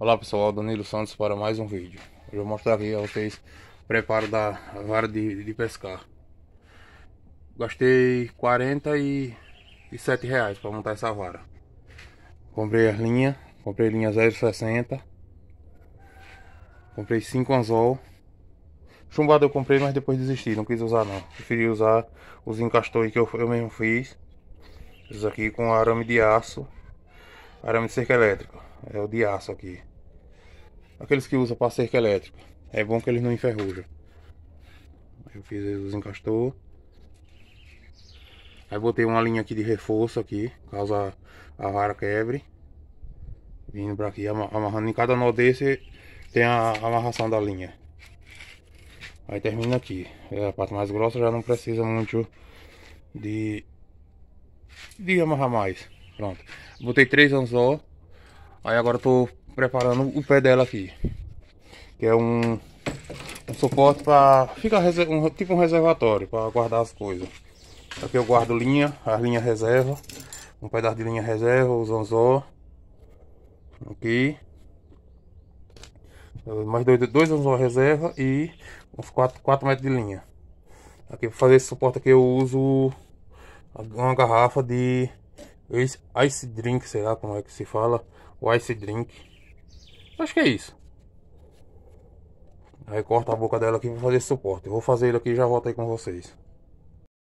Olá pessoal, Danilo Santos para mais um vídeo. Eu vou mostrar aqui a vocês o preparo da vara de, de pescar. Gastei 47 reais para montar essa vara. Comprei as linhas, comprei linha 0,60. Comprei 5 anzol. Chumbado eu comprei, mas depois desisti, não quis usar não. Preferi usar os encastores que eu, eu mesmo fiz. Isso aqui com arame de aço, arame de cerca elétrica. É o de aço aqui. Aqueles que usam para cerca elétrica. É bom que eles não enferrujam. Eu fiz os encastou. Aí botei uma linha aqui de reforço aqui, caso a, a vara quebre. Vindo para aqui, amarrando em cada nó desse tem a amarração da linha. Aí termina aqui. É a parte mais grossa já não precisa muito de, de amarrar mais. Pronto. Botei três anzol. Aí agora estou preparando o pé dela aqui. Que é um, um suporte para ficar um, tipo um reservatório para guardar as coisas. Aqui eu guardo linha, as linhas reserva, um pedaço de linha reserva, os anzol. Aqui. Mais dois, dois anzol reserva e uns quatro 4 metros de linha. Aqui para fazer esse suporte aqui eu uso uma garrafa de ice drink, sei lá como é que se fala, o ice drink Acho que é isso. Aí corta a boca dela aqui para fazer esse suporte. Eu vou fazer ele aqui e já volto aí com vocês.